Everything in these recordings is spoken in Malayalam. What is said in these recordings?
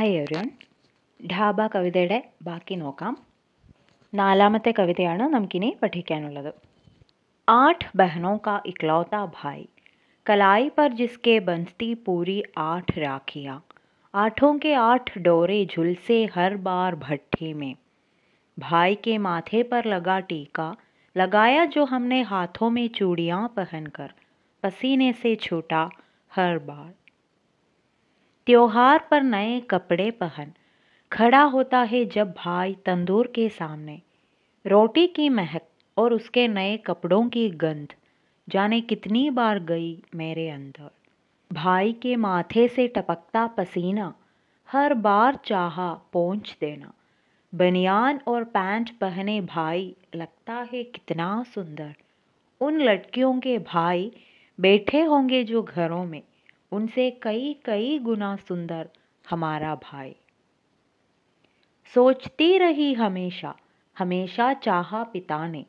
ഹയരും ઢાબા കവിതയെ ബാക്കി നോക്കാം നാലാമത്തെ കവിതയാണ് നമുക്കിനി പഠിക്കാനുള്ളത് ആട്ട് ബഹനോ കാ ഇക്ലൗതാ ഭായി કલાઈ પર ജസ്കേ ബൻസ്തി പൂરી ആട്ട് രാഖിയ ആઠોં കേ ആઠ ഡോരേ झुलसे हर बार भट्टी में भाई के माथे पर लगा टीका लगाया जो हमने हाथों में चूड़ियां पहनकर पसीने से छूटा हर बार त्योहार पर नए कपड़े पहन खड़ा होता है जब भाई तंदूर के सामने रोटी की महक और उसके नए कपड़ों की गंध जाने कितनी बार गई मेरे अंदर भाई के माथे से टपकता पसीना हर बार चाहा पहुँच देना बनियान और पैंट पहने भाई लगता है कितना सुंदर उन लड़कियों के भाई बैठे होंगे जो घरों में उनसे कई कई गुना सुंदर हमारा भाई सोचती रही हमेशा हमेशा चाहा पिता ने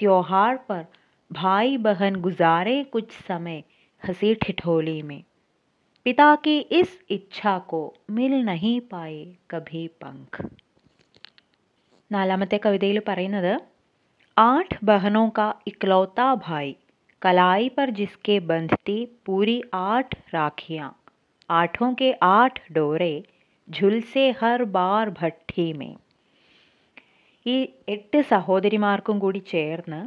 त्योहार पर भाई बहन गुजारे कुछ समय हंसी ठिठोली में पिता की इस इच्छा को मिल नहीं पाए कभी पंख नालामते कवि पर आठ बहनों का इकलौता भाई कलाई पर जिसके बंधती पूरी आठ राखियाँ आठों के आठ डोरे झुलसे हर बार ഭട്ടി മേ ഈ എട്ട് സഹോദരിമാർക്കും കൂടി ചേർന്ന്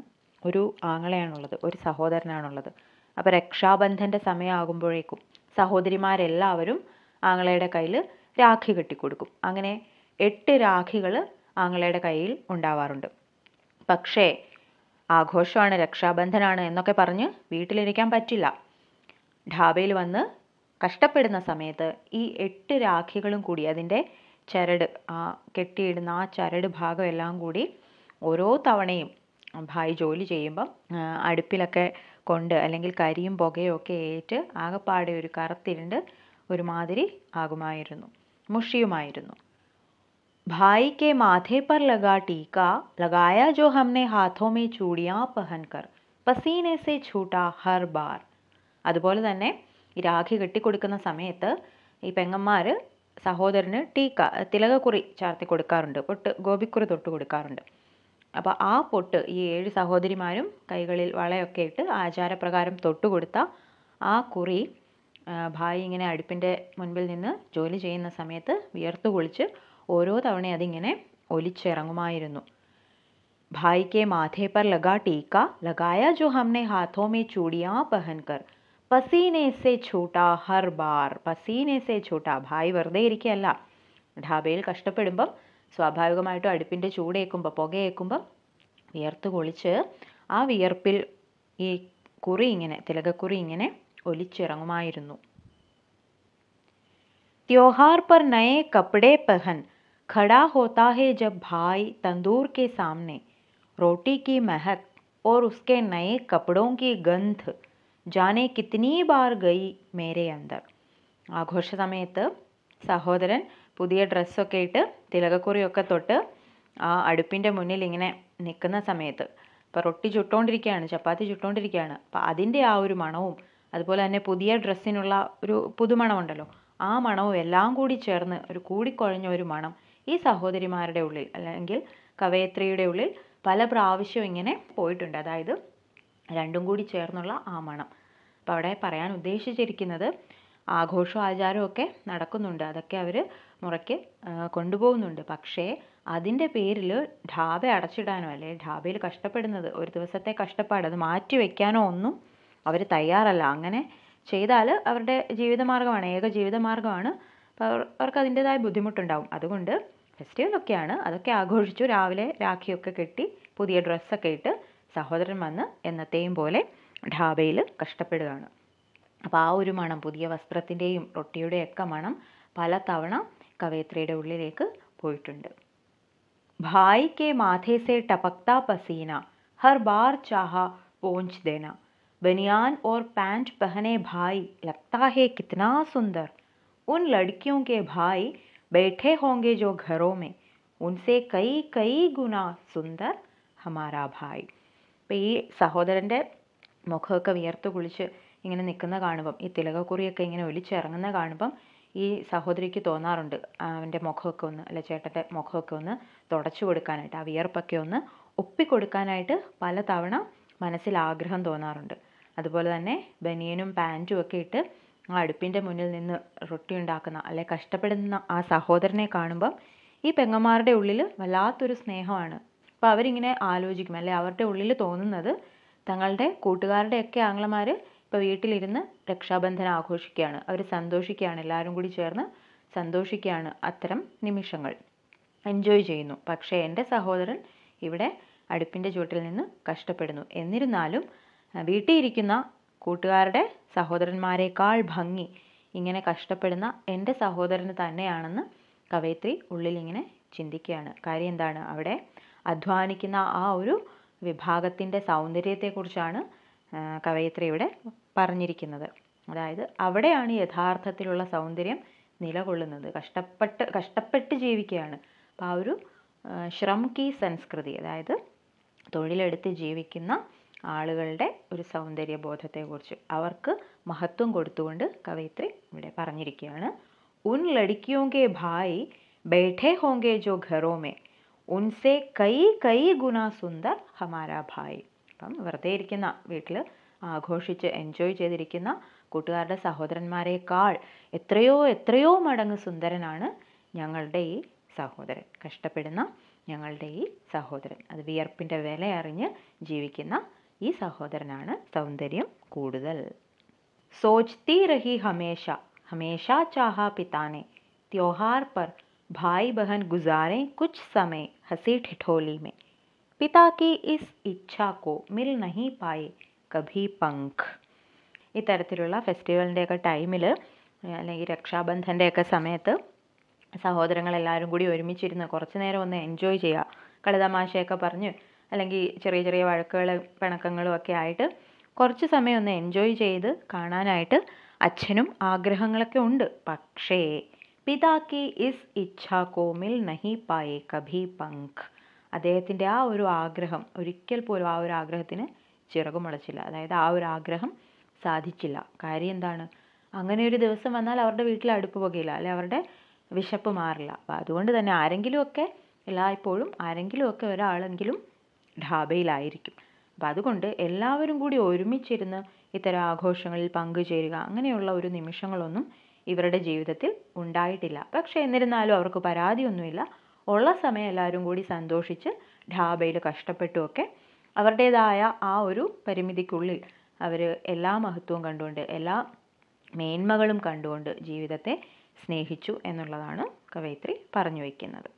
ഒരു ആങ്ങളെയാണുള്ളത് ഒരു സഹോദരനാണുള്ളത് അപ്പോൾ രക്ഷാബന്ധൻ്റെ സമയമാകുമ്പോഴേക്കും സഹോദരിമാരെല്ലാവരും ആങ്ങളയുടെ കയ്യിൽ രാഖി കെട്ടിക്കൊടുക്കും അങ്ങനെ എട്ട് രാഖികൾ ആങ്ങളയുടെ കയ്യിൽ ഉണ്ടാവാറുണ്ട് പക്ഷേ ആഘോഷമാണ് രക്ഷാബന്ധനാണ് എന്നൊക്കെ പറഞ്ഞ് വീട്ടിലിരിക്കാൻ പറ്റില്ല ഢാബയിൽ വന്ന് കഷ്ടപ്പെടുന്ന സമയത്ത് ഈ എട്ട് രാഖികളും കൂടി അതിൻ്റെ ചരട് ആ കെട്ടിയിടുന്ന ആ ചരട് ഭാഗം എല്ലാം കൂടി ഓരോ തവണയും ഭായി ജോലി ചെയ്യുമ്പം അടുപ്പിലൊക്കെ കൊണ്ട് അല്ലെങ്കിൽ കരിയും പുകയും ഒക്കെ ഏറ്റ് ആകെപ്പാടെ ഒരു കറുത്തിരുണ്ട് ഒരുമാതിരി ആകുമായിരുന്നു മുഷിയുമായിരുന്നു भाई के माथे पर लगा टीका लगाया जो हमने हाथों में चूड़ियाँ पहनकर പസീനെ സെ ഛൂട്ട ഹർ ബാർ അതുപോലെ തന്നെ ഈ രാഖി കെട്ടിക്കൊടുക്കുന്ന സമയത്ത് ഈ പെങ്ങന്മാർ സഹോദരന് ടീക്ക തിലകക്കുറി ചാർത്തി കൊടുക്കാറുണ്ട് പൊട്ട് ഗോപിക്കുറി തൊട്ട് കൊടുക്കാറുണ്ട് അപ്പോൾ ആ പൊട്ട് ഈ ഏഴ് സഹോദരിമാരും കൈകളിൽ വളയൊക്കെ ഇട്ട് ആചാരപ്രകാരം തൊട്ട് കൊടുത്ത ആ കുറി ഭായി ഇങ്ങനെ അടുപ്പിൻ്റെ മുൻപിൽ നിന്ന് ജോലി ചെയ്യുന്ന സമയത്ത് വിയർത്ത് കുളിച്ച് ഓരോ തവണ അതിങ്ങനെ ഒലിച്ചിറങ്ങുമായിരുന്നു भाई के പർ ലഗാ ടീക്ക ലഗായ ജോ ഹംനെ ഹാത്തോ മേ ചൂടിയാ चूड़ियाँ पहनकर പസീനെ സെ ഛൂട്ടാ ഹർ ബാർ പസീനെ സെ ഛൂട്ടാ ഭായ് വെറുതെ ഇരിക്കുകയല്ല ഢാബയിൽ കഷ്ടപ്പെടുമ്പം സ്വാഭാവികമായിട്ടും അടുപ്പിൻ്റെ ചൂടേക്കുമ്പോൾ പുകയേക്കുമ്പം വിയർത്ത് കൊളിച്ച് ആ വിയർപ്പിൽ ഈ കുറി ഇങ്ങനെ തിലകക്കുറി ഇങ്ങനെ ഒലിച്ചിറങ്ങുമായിരുന്നു ത്യോഹാർ പർ നയേ കപ്പടേ പെഹൻ खड़ा होता है जब भाई तंदूर के सामने रोटी की महक और उसके नए कपड़ों की गंध जाने കിത്തിനീ ബാർ ഗയി മേരെ അന്തർ ആഘോഷ സമയത്ത് സഹോദരൻ പുതിയ ഡ്രസ്സൊക്കെ ഇട്ട് തിലകക്കുറിയൊക്കെ തൊട്ട് ആ അടുപ്പിൻ്റെ മുന്നിൽ ഇങ്ങനെ നിൽക്കുന്ന സമയത്ത് ഇപ്പോൾ റൊട്ടി ചുട്ടുകൊണ്ടിരിക്കുകയാണ് ചപ്പാത്തി ചുട്ടുകൊണ്ടിരിക്കുകയാണ് അപ്പോൾ അതിൻ്റെ ആ ഒരു മണവും അതുപോലെ തന്നെ പുതിയ ഡ്രസ്സിനുള്ള ഒരു പുതുമണമുണ്ടല്ലോ ആ മണവും എല്ലാം കൂടി ചേർന്ന് ഒരു കൂടിക്കുഴഞ്ഞ ഒരു മണം ഈ സഹോദരിമാരുടെ ഉള്ളിൽ അല്ലെങ്കിൽ കവയത്രിയുടെ ഉള്ളിൽ പല പ്രാവശ്യം ഇങ്ങനെ പോയിട്ടുണ്ട് അതായത് രണ്ടും കൂടി ചേർന്നുള്ള ആമണം അപ്പോൾ അവിടെ പറയാൻ ഉദ്ദേശിച്ചിരിക്കുന്നത് ആഘോഷം ആചാരമൊക്കെ നടക്കുന്നുണ്ട് അതൊക്കെ അവർ മുറയ്ക്ക് കൊണ്ടുപോകുന്നുണ്ട് പക്ഷേ അതിൻ്റെ പേരിൽ ഢാബ അടച്ചിടാനോ അല്ലെ ഢാബയിൽ കഷ്ടപ്പെടുന്നത് ഒരു ദിവസത്തെ കഷ്ടപ്പാട് അത് മാറ്റി വയ്ക്കാനോ ഒന്നും അവർ തയ്യാറല്ല അങ്ങനെ ചെയ്താൽ അവരുടെ ജീവിതമാർഗ്ഗമാണ് ഏക ജീവിതമാർഗ്ഗമാണ് അപ്പോൾ അവർക്ക് അതിൻ്റെതായ ബുദ്ധിമുട്ടുണ്ടാവും അതുകൊണ്ട് ഫെസ്റ്റിവലൊക്കെയാണ് അതൊക്കെ ആഘോഷിച്ചു രാവിലെ രാഖിയൊക്കെ കെട്ടി പുതിയ ഡ്രസ്സൊക്കെ ഇട്ട് സഹോദരൻ വന്ന് എന്നത്തെയും പോലെ ഢാബയിൽ കഷ്ടപ്പെടുകയാണ് അപ്പോൾ ആ ഒരു മണം പുതിയ വസ്ത്രത്തിൻ്റെയും റൊട്ടിയുടെയൊക്കെ മണം പല തവണ കവയത്രിയുടെ ഉള്ളിലേക്ക് പോയിട്ടുണ്ട് ഭായ് കെ സെ ടപക്ത പസീന ഹർ ബാർ ചാഹ പോഞ്ച് ദേന ബനിയാൻ ഓർ പാൻറ്റ് പെഹനെ ഭായ് ലക്താ ഹേ കിത്നാ സുന്ദർ ഉൻ ലടിക്കും കെ ഭായ് बैठे होंगे जो घरों में ഉൻസെ കൈ കൈ ഗുണ സുന്ദർ ഹമാരാ ഭായ് അപ്പം ഈ സഹോദരൻ്റെ മുഖമൊക്കെ വിയർത്ത് കുളിച്ച് ഇങ്ങനെ നിൽക്കുന്ന കാണുമ്പം ഈ തിലകക്കുറിയൊക്കെ ഇങ്ങനെ ഒലിച്ചിറങ്ങുന്ന കാണുമ്പം ഈ സഹോദരിക്ക് തോന്നാറുണ്ട് അവൻ്റെ മുഖമൊക്കെ ഒന്ന് അല്ല ചേട്ടൻ്റെ മുഖമൊക്കെ ഒന്ന് തുടച്ചു കൊടുക്കാനായിട്ട് ആ വിയർപ്പൊക്കെ ഒന്ന് ഒപ്പിക്കൊടുക്കാനായിട്ട് പല തവണ മനസ്സിൽ ആഗ്രഹം തോന്നാറുണ്ട് അതുപോലെ തന്നെ ബനിയനും പാൻറ്റും ഒക്കെ ഇട്ട് ആ അടുപ്പിൻ്റെ മുന്നിൽ നിന്ന് റൊട്ടി ഉണ്ടാക്കുന്ന അല്ലെ കഷ്ടപ്പെടുന്ന ആ സഹോദരനെ കാണുമ്പം ഈ പെങ്ങന്മാരുടെ ഉള്ളിൽ വല്ലാത്തൊരു സ്നേഹമാണ് അപ്പോൾ അവരിങ്ങനെ ആലോചിക്കും അല്ലെ അവരുടെ ഉള്ളിൽ തോന്നുന്നത് തങ്ങളുടെ കൂട്ടുകാരുടെയൊക്കെ ആംഗ്ലമാർ ഇപ്പോൾ വീട്ടിലിരുന്ന് രക്ഷാബന്ധനം ആഘോഷിക്കുകയാണ് അവർ സന്തോഷിക്കുകയാണ് എല്ലാവരും കൂടി ചേർന്ന് സന്തോഷിക്കുകയാണ് അത്തരം നിമിഷങ്ങൾ എൻജോയ് ചെയ്യുന്നു പക്ഷേ എൻ്റെ സഹോദരൻ ഇവിടെ അടുപ്പിൻ്റെ ചുവട്ടിൽ നിന്ന് കഷ്ടപ്പെടുന്നു എന്നിരുന്നാലും വീട്ടിൽ ഇരിക്കുന്ന കൂട്ടുകാരുടെ സഹോദരന്മാരെക്കാൾ ഭംഗി ഇങ്ങനെ കഷ്ടപ്പെടുന്ന എൻ്റെ സഹോദരന് തന്നെയാണെന്ന് കവയത്രി ഇങ്ങനെ ചിന്തിക്കുകയാണ് കാര്യം എന്താണ് അവിടെ അധ്വാനിക്കുന്ന ആ ഒരു വിഭാഗത്തിൻ്റെ സൗന്ദര്യത്തെക്കുറിച്ചാണ് കവയത്രി ഇവിടെ പറഞ്ഞിരിക്കുന്നത് അതായത് അവിടെയാണ് യഥാർത്ഥത്തിലുള്ള സൗന്ദര്യം നിലകൊള്ളുന്നത് കഷ്ടപ്പെട്ട് കഷ്ടപ്പെട്ട് ജീവിക്കുകയാണ് അപ്പോൾ ആ ഒരു ശ്രം സംസ്കൃതി അതായത് തൊഴിലെടുത്ത് ജീവിക്കുന്ന ആളുകളുടെ ഒരു സൗന്ദര്യ ബോധത്തെക്കുറിച്ച് അവർക്ക് മഹത്വം കൊടുത്തുകൊണ്ട് കവയിത്രി ഇവിടെ പറഞ്ഞിരിക്കുകയാണ് ഉൻ ലടിക്കിയോങ്കെ ഭായി ബേഠേ ഹോങ്കെ ജോ ഖറോമേ ഉൻസെ കൈ കൈ ഗുണ സുന്ദർ ഹമാര ഭായി അപ്പം വെറുതെ ഇരിക്കുന്ന വീട്ടിൽ ആഘോഷിച്ച് എൻജോയ് ചെയ്തിരിക്കുന്ന കൂട്ടുകാരുടെ സഹോദരന്മാരെക്കാൾ എത്രയോ എത്രയോ മടങ്ങ് സുന്ദരനാണ് ഞങ്ങളുടെ ഈ സഹോദരൻ കഷ്ടപ്പെടുന്ന ഞങ്ങളുടെ ഈ സഹോദരൻ അത് വിയർപ്പിൻ്റെ വില അറിഞ്ഞ് ജീവിക്കുന്ന ഈ സഹോദരനാണ് സൗന്ദര്യം കൂടുതൽ സോച്തി റഹി ഹമേഷ ഹമേഷ ചാഹ പിതാനെ ത്യോഹാർ पर भाई बहन गुजारें कुछ समय हंसी ठिठोली में पिता की इस ഇച്ഛാ കോ മിൽ നഹി പായേ കഭി പങ്ക് ഇത്തരത്തിലുള്ള ഫെസ്റ്റിവലിൻ്റെയൊക്കെ ടൈമിൽ അല്ലെങ്കിൽ രക്ഷാബന്ധൻ്റെയൊക്കെ സമയത്ത് സഹോദരങ്ങളെല്ലാവരും കൂടി ഒരുമിച്ചിരുന്ന് കുറച്ച് നേരം ഒന്ന് എൻജോയ് ചെയ്യുക കളിതമാശയൊക്കെ പറഞ്ഞ് അല്ലെങ്കിൽ ചെറിയ ചെറിയ വഴക്കുകളും പിണക്കങ്ങളും ഒക്കെ ആയിട്ട് കുറച്ച് സമയം ഒന്ന് എൻജോയ് ചെയ്ത് കാണാനായിട്ട് അച്ഛനും ആഗ്രഹങ്ങളൊക്കെ ഉണ്ട് പക്ഷേ പിതാക്കി ഇസ് കോമിൽ നഹി പായേ കഭി പങ്ക് അദ്ദേഹത്തിൻ്റെ ആ ഒരു ആഗ്രഹം ഒരിക്കൽ പോലും ആ ഒരു ആഗ്രഹത്തിന് ചിറകുമുളച്ചില്ല അതായത് ആ ഒരു ആഗ്രഹം സാധിച്ചില്ല കാര്യം എന്താണ് അങ്ങനെ ഒരു ദിവസം വന്നാൽ അവരുടെ വീട്ടിൽ അടുപ്പ് പുകയില്ല അല്ലെ അവരുടെ വിശപ്പ് മാറില്ല അപ്പോൾ അതുകൊണ്ട് തന്നെ ആരെങ്കിലുമൊക്കെ എല്ലായ്പ്പോഴും ആരെങ്കിലുമൊക്കെ ഒരാളെങ്കിലും ഢാബയിലായിരിക്കും അപ്പം അതുകൊണ്ട് എല്ലാവരും കൂടി ഒരുമിച്ചിരുന്ന് ഇത്തരം ആഘോഷങ്ങളിൽ പങ്കുചേരുക അങ്ങനെയുള്ള ഒരു നിമിഷങ്ങളൊന്നും ഇവരുടെ ജീവിതത്തിൽ ഉണ്ടായിട്ടില്ല പക്ഷേ എന്നിരുന്നാലും അവർക്ക് പരാതിയൊന്നുമില്ല ഉള്ള സമയം എല്ലാവരും കൂടി സന്തോഷിച്ച് ഢാബയിൽ കഷ്ടപ്പെട്ടുമൊക്കെ അവരുടേതായ ആ ഒരു പരിമിതിക്കുള്ളിൽ അവർ എല്ലാ മഹത്വവും കണ്ടുകൊണ്ട് എല്ലാ മേന്മകളും കണ്ടുകൊണ്ട് ജീവിതത്തെ സ്നേഹിച്ചു എന്നുള്ളതാണ് കവയിത്രി പറഞ്ഞു വയ്ക്കുന്നത്